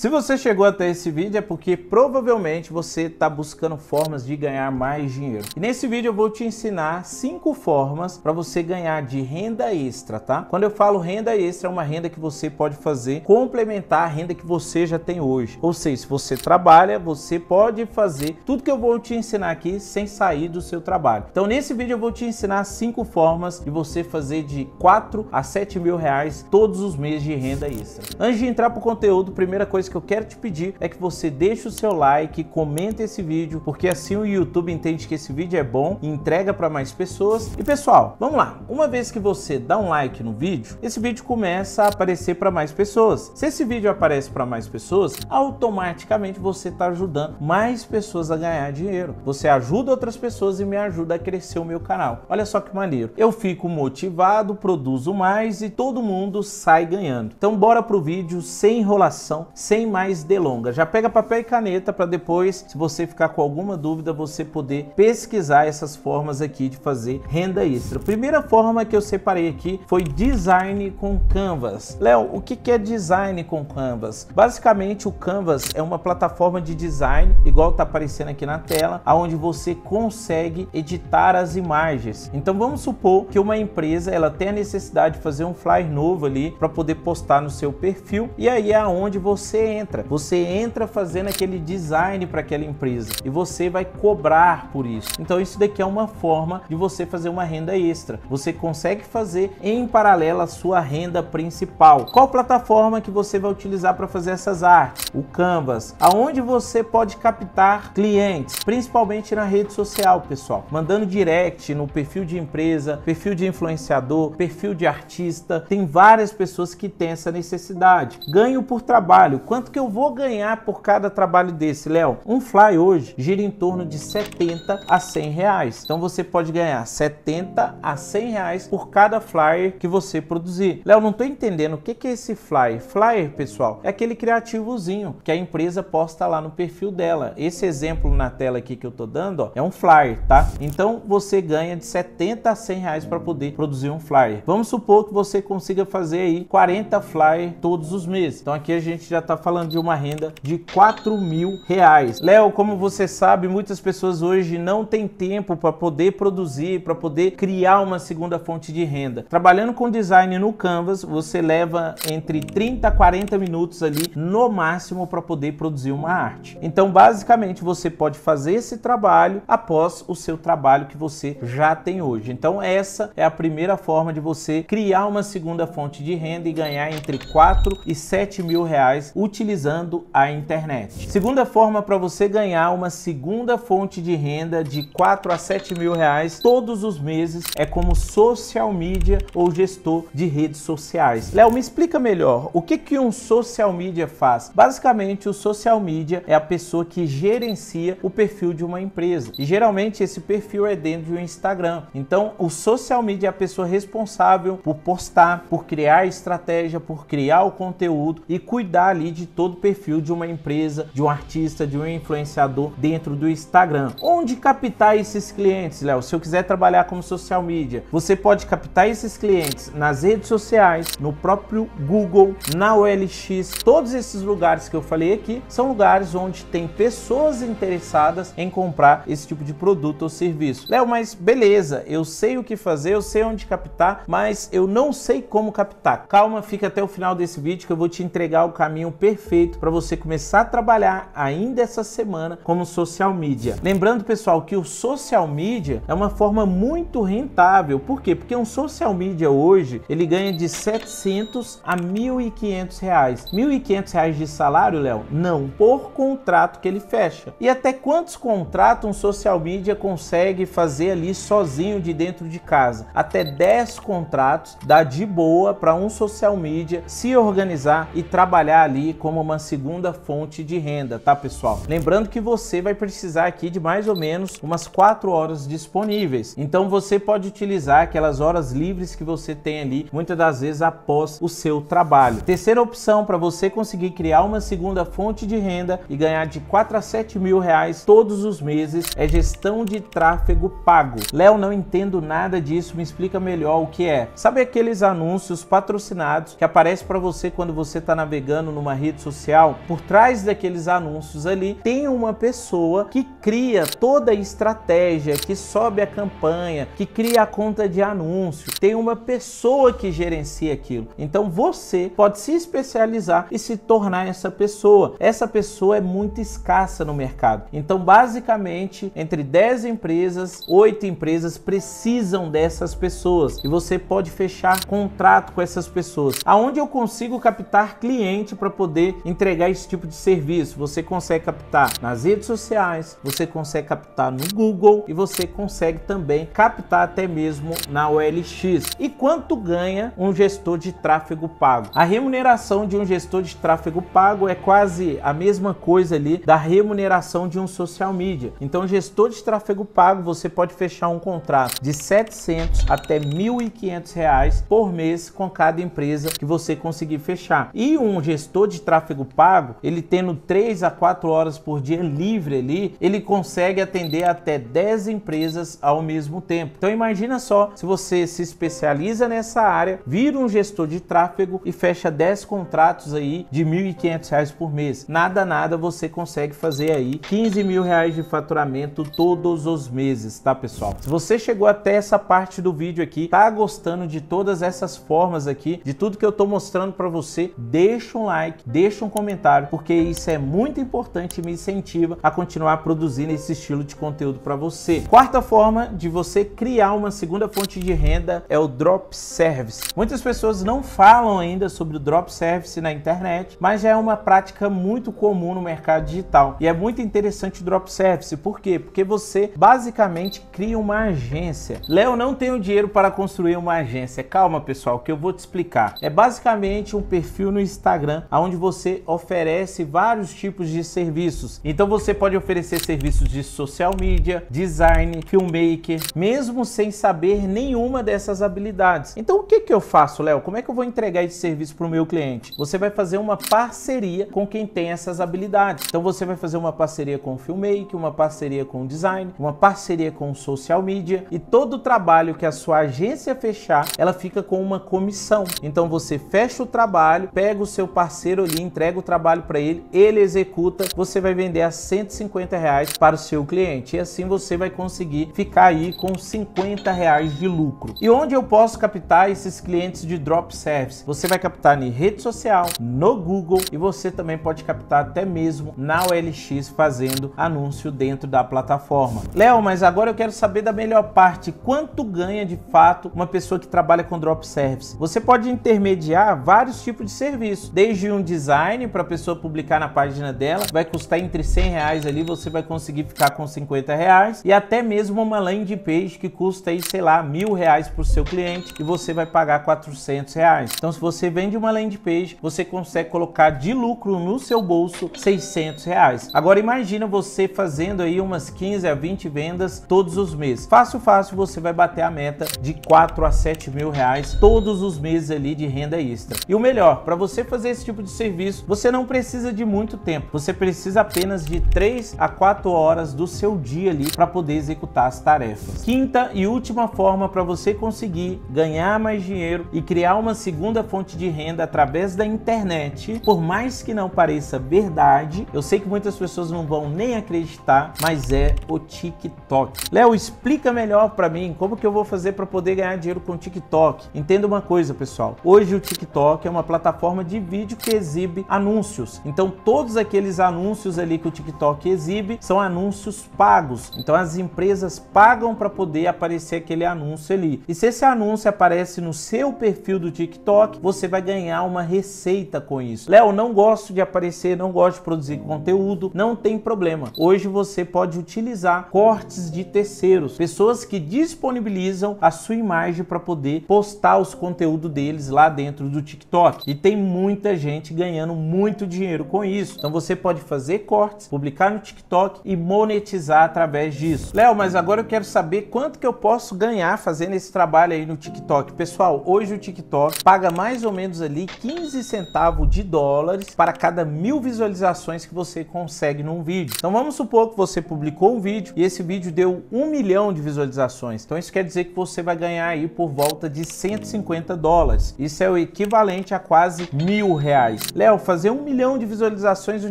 Se você chegou até esse vídeo é porque provavelmente você está buscando formas de ganhar mais dinheiro. E nesse vídeo eu vou te ensinar cinco formas para você ganhar de renda extra, tá? Quando eu falo renda extra, é uma renda que você pode fazer complementar a renda que você já tem hoje. Ou seja, se você trabalha, você pode fazer tudo que eu vou te ensinar aqui sem sair do seu trabalho. Então nesse vídeo eu vou te ensinar cinco formas de você fazer de 4 a 7 mil reais todos os meses de renda extra. Antes de entrar para o conteúdo, primeira coisa que eu quero te pedir é que você deixe o seu like, comenta esse vídeo, porque assim o YouTube entende que esse vídeo é bom e entrega para mais pessoas. E pessoal, vamos lá. Uma vez que você dá um like no vídeo, esse vídeo começa a aparecer para mais pessoas. Se esse vídeo aparece para mais pessoas, automaticamente você está ajudando mais pessoas a ganhar dinheiro. Você ajuda outras pessoas e me ajuda a crescer o meu canal. Olha só que maneiro. Eu fico motivado, produzo mais e todo mundo sai ganhando. Então bora pro vídeo sem enrolação, sem sem mais delongas. Já pega papel e caneta para depois, se você ficar com alguma dúvida, você poder pesquisar essas formas aqui de fazer renda extra. A primeira forma que eu separei aqui foi design com Canvas. Léo, o que é design com Canvas? Basicamente, o Canvas é uma plataforma de design, igual tá aparecendo aqui na tela, aonde você consegue editar as imagens. Então vamos supor que uma empresa ela tem a necessidade de fazer um flyer novo ali para poder postar no seu perfil e aí é onde você você entra. Você entra fazendo aquele design para aquela empresa e você vai cobrar por isso. Então isso daqui é uma forma de você fazer uma renda extra. Você consegue fazer em paralelo a sua renda principal. Qual plataforma que você vai utilizar para fazer essas artes? O Canvas, aonde você pode captar clientes, principalmente na rede social, pessoal, mandando direct no perfil de empresa, perfil de influenciador, perfil de artista. Tem várias pessoas que têm essa necessidade. Ganho por trabalho Quanto que eu vou ganhar por cada trabalho desse, Léo? Um fly hoje gira em torno de 70 a 100 reais. Então você pode ganhar 70 a 100 reais por cada flyer que você produzir. Léo, não estou entendendo o que, que é esse flyer. Flyer, pessoal, é aquele criativozinho que a empresa posta lá no perfil dela. Esse exemplo na tela aqui que eu tô dando ó, é um flyer, tá? Então você ganha de 70 a 100 reais para poder produzir um flyer. Vamos supor que você consiga fazer aí 40 flyer todos os meses. Então aqui a gente já está falando de uma renda de 4 mil reais. Léo, como você sabe, muitas pessoas hoje não têm tempo para poder produzir, para poder criar uma segunda fonte de renda. Trabalhando com design no Canvas, você leva entre 30 a 40 minutos ali no máximo para poder produzir uma arte. Então, basicamente, você pode fazer esse trabalho após o seu trabalho que você já tem hoje. Então, essa é a primeira forma de você criar uma segunda fonte de renda e ganhar entre 4 e 7 mil reais utilizando a internet. Segunda forma para você ganhar uma segunda fonte de renda de 4 a 7 mil reais todos os meses é como social media ou gestor de redes sociais. Léo, me explica melhor o que, que um social media faz. Basicamente, o social media é a pessoa que gerencia o perfil de uma empresa e geralmente esse perfil é dentro do Instagram. Então, o social media é a pessoa responsável por postar, por criar estratégia, por criar o conteúdo e cuidar ali de de todo o perfil de uma empresa, de um artista, de um influenciador dentro do Instagram. Onde captar esses clientes, Léo? Se eu quiser trabalhar como social media, você pode captar esses clientes nas redes sociais, no próprio Google, na OLX, todos esses lugares que eu falei aqui são lugares onde tem pessoas interessadas em comprar esse tipo de produto ou serviço. Léo, mas beleza, eu sei o que fazer, eu sei onde captar, mas eu não sei como captar. Calma, fica até o final desse vídeo que eu vou te entregar o caminho perfeito perfeito para você começar a trabalhar ainda essa semana como social media. Lembrando, pessoal, que o social media é uma forma muito rentável. Por quê? Porque um social media hoje, ele ganha de 700 a 1.500 reais. 1.500 reais de salário, Léo? Não, por contrato que ele fecha. E até quantos contratos um social media consegue fazer ali sozinho de dentro de casa? Até 10 contratos dá de boa para um social media se organizar e trabalhar ali como uma segunda fonte de renda, tá pessoal? Lembrando que você vai precisar aqui de mais ou menos umas 4 horas disponíveis. Então você pode utilizar aquelas horas livres que você tem ali, muitas das vezes após o seu trabalho. Terceira opção para você conseguir criar uma segunda fonte de renda e ganhar de 4 a 7 mil reais todos os meses é gestão de tráfego pago. Léo, não entendo nada disso, me explica melhor o que é. Sabe aqueles anúncios patrocinados que aparecem para você quando você está navegando numa rede rede social, por trás daqueles anúncios ali, tem uma pessoa que cria toda a estratégia, que sobe a campanha, que cria a conta de anúncio tem uma pessoa que gerencia aquilo. Então você pode se especializar e se tornar essa pessoa. Essa pessoa é muito escassa no mercado. Então, basicamente, entre 10 empresas, 8 empresas precisam dessas pessoas e você pode fechar contrato com essas pessoas. Aonde eu consigo captar cliente para poder entregar esse tipo de serviço? Você consegue captar nas redes sociais, você consegue captar no Google e você consegue também captar até mesmo na OLX disso? E quanto ganha um gestor de tráfego pago? A remuneração de um gestor de tráfego pago é quase a mesma coisa ali da remuneração de um social media. Então, gestor de tráfego pago, você pode fechar um contrato de 700 até 1.500 reais por mês com cada empresa que você conseguir fechar. E um gestor de tráfego pago, ele tendo 3 a 4 horas por dia livre ali, ele consegue atender até 10 empresas ao mesmo tempo. Então, imagina só se você se especializa nessa área, vira um gestor de tráfego e fecha 10 contratos aí de R$ 1.500 por mês. Nada, nada, você consegue fazer aí 15 mil reais de faturamento todos os meses, tá pessoal? Se você chegou até essa parte do vídeo aqui, tá gostando de todas essas formas aqui, de tudo que eu tô mostrando para você, deixa um like, deixa um comentário, porque isso é muito importante e me incentiva a continuar produzindo esse estilo de conteúdo para você. Quarta forma de você criar uma segunda fonte de renda é o drop service. Muitas pessoas não falam ainda sobre o drop service na internet, mas já é uma prática muito comum no mercado digital. E é muito interessante o drop service, por quê? Porque você basicamente cria uma agência. Léo, não tenho dinheiro para construir uma agência. Calma, pessoal, que eu vou te explicar. É basicamente um perfil no Instagram onde você oferece vários tipos de serviços. Então você pode oferecer serviços de social media, design, filmmaker, mesmo sem saber nenhuma dessas essas habilidades. Então o que, que eu faço, Léo? Como é que eu vou entregar esse serviço para o meu cliente? Você vai fazer uma parceria com quem tem essas habilidades. Então você vai fazer uma parceria com o Filmmaker, uma parceria com o Design, uma parceria com o Social Media e todo o trabalho que a sua agência fechar, ela fica com uma comissão. Então você fecha o trabalho, pega o seu parceiro ali, entrega o trabalho para ele, ele executa, você vai vender a 150 reais para o seu cliente e assim você vai conseguir ficar aí com 50 reais de lucro. E onde Onde eu posso captar esses clientes de drop service? Você vai captar em rede social, no Google e você também pode captar até mesmo na OLX fazendo anúncio dentro da plataforma. Léo, mas agora eu quero saber da melhor parte, quanto ganha de fato uma pessoa que trabalha com drop service? Você pode intermediar vários tipos de serviço, desde um design para a pessoa publicar na página dela, vai custar entre 100 reais ali, você vai conseguir ficar com 50 reais e até mesmo uma landing page que custa aí, sei lá, mil reais por seu cliente e você vai pagar 400 reais. Então, se você vende uma landing page, você consegue colocar de lucro no seu bolso 600 reais. Agora, imagina você fazendo aí umas 15 a 20 vendas todos os meses. Fácil, fácil, você vai bater a meta de 4 a 7 mil reais todos os meses ali de renda extra. E o melhor, para você fazer esse tipo de serviço, você não precisa de muito tempo. Você precisa apenas de 3 a 4 horas do seu dia ali para poder executar as tarefas. Quinta e última forma para você conseguir conseguir ganhar mais dinheiro e criar uma segunda fonte de renda através da internet, por mais que não pareça verdade, eu sei que muitas pessoas não vão nem acreditar, mas é o TikTok. Léo, explica melhor para mim como que eu vou fazer para poder ganhar dinheiro com o TikTok. Entenda uma coisa, pessoal. Hoje o TikTok é uma plataforma de vídeo que exibe anúncios. Então todos aqueles anúncios ali que o TikTok exibe são anúncios pagos. Então as empresas pagam para poder aparecer aquele anúncio ali. E se esse anúncio aparece no seu perfil do TikTok, você vai ganhar uma receita com isso. Léo, não gosto de aparecer, não gosto de produzir conteúdo, não tem problema. Hoje você pode utilizar cortes de terceiros, pessoas que disponibilizam a sua imagem para poder postar os conteúdos deles lá dentro do TikTok. E tem muita gente ganhando muito dinheiro com isso. Então você pode fazer cortes, publicar no TikTok e monetizar através disso. Léo, mas agora eu quero saber quanto que eu posso ganhar fazendo esse trabalho trabalha aí no TikTok. Pessoal, hoje o TikTok paga mais ou menos ali 15 centavos de dólares para cada mil visualizações que você consegue num vídeo. Então vamos supor que você publicou um vídeo e esse vídeo deu um milhão de visualizações. Então isso quer dizer que você vai ganhar aí por volta de 150 dólares. Isso é o equivalente a quase mil reais. Léo, fazer um milhão de visualizações no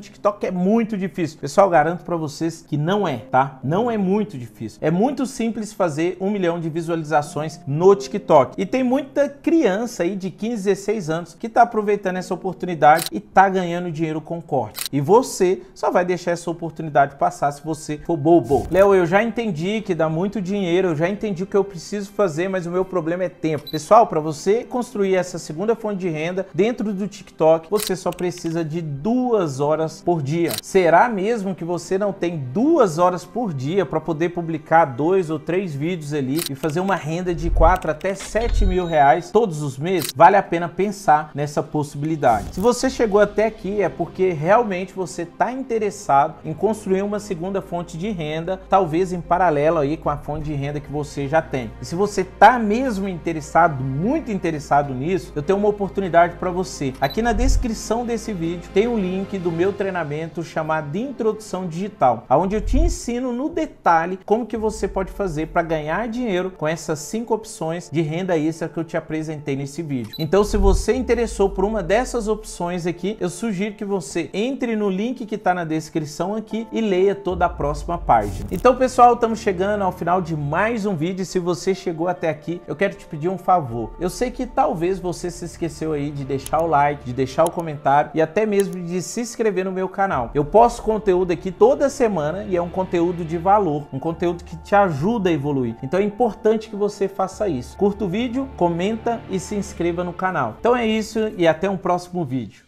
TikTok é muito difícil. Pessoal, garanto para vocês que não é, tá? Não é muito difícil. É muito simples fazer um milhão de visualizações no TikTok. E tem muita criança aí de 15, 16 anos que está aproveitando essa oportunidade e está ganhando dinheiro com corte. E você só vai deixar essa oportunidade passar se você for bobo. Léo, eu já entendi que dá muito dinheiro, eu já entendi o que eu preciso fazer, mas o meu problema é tempo. Pessoal, para você construir essa segunda fonte de renda dentro do TikTok, você só precisa de duas horas por dia. Será mesmo que você não tem duas horas por dia para poder publicar dois ou três vídeos ali e fazer uma renda de quase 4 até 7 mil reais todos os meses, vale a pena pensar nessa possibilidade. Se você chegou até aqui é porque realmente você está interessado em construir uma segunda fonte de renda, talvez em paralelo aí com a fonte de renda que você já tem. E se você está mesmo interessado, muito interessado nisso, eu tenho uma oportunidade para você. Aqui na descrição desse vídeo tem um link do meu treinamento chamado Introdução Digital, onde eu te ensino no detalhe como que você pode fazer para ganhar dinheiro com essas cinco opções opções de renda extra que eu te apresentei nesse vídeo. Então, se você interessou por uma dessas opções aqui, eu sugiro que você entre no link que está na descrição aqui e leia toda a próxima página. Então, pessoal, estamos chegando ao final de mais um vídeo. Se você chegou até aqui, eu quero te pedir um favor. Eu sei que talvez você se esqueceu aí de deixar o like, de deixar o comentário e até mesmo de se inscrever no meu canal. Eu posto conteúdo aqui toda semana e é um conteúdo de valor, um conteúdo que te ajuda a evoluir. Então é importante que você faça isso. Curta o vídeo, comenta e se inscreva no canal. Então é isso e até um próximo vídeo.